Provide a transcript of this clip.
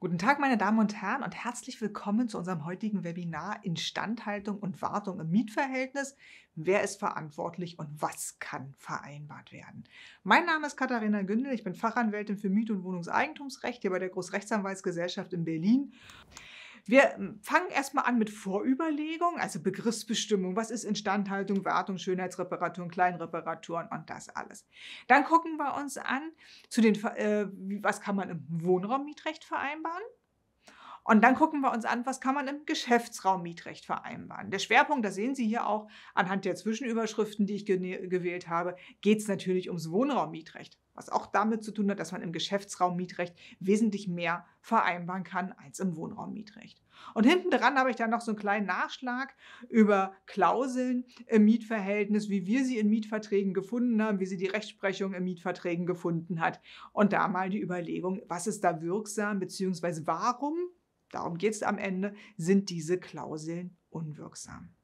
Guten Tag, meine Damen und Herren, und herzlich willkommen zu unserem heutigen Webinar Instandhaltung und Wartung im Mietverhältnis. Wer ist verantwortlich und was kann vereinbart werden? Mein Name ist Katharina Gündel, ich bin Fachanwältin für Miet- und Wohnungseigentumsrecht hier bei der Großrechtsanwaltsgesellschaft in Berlin. Wir hm, fangen erstmal an mit Vorüberlegung, also Begriffsbestimmung. Was ist Instandhaltung, Wartung, Schönheitsreparaturen, Kleinreparaturen und das alles. Dann gucken wir uns an, zu den, äh, was kann man im Wohnraummietrecht vereinbaren. Und dann gucken wir uns an, was kann man im Geschäftsraum Mietrecht vereinbaren. Der Schwerpunkt, das sehen Sie hier auch anhand der Zwischenüberschriften, die ich gewählt habe, geht es natürlich ums Wohnraummietrecht, was auch damit zu tun hat, dass man im Geschäftsraum Mietrecht wesentlich mehr vereinbaren kann als im Wohnraum Mietrecht. Und hinten dran habe ich dann noch so einen kleinen Nachschlag über Klauseln im Mietverhältnis, wie wir sie in Mietverträgen gefunden haben, wie sie die Rechtsprechung in Mietverträgen gefunden hat. Und da mal die Überlegung, was ist da wirksam, beziehungsweise warum darum geht es am Ende, sind diese Klauseln unwirksam.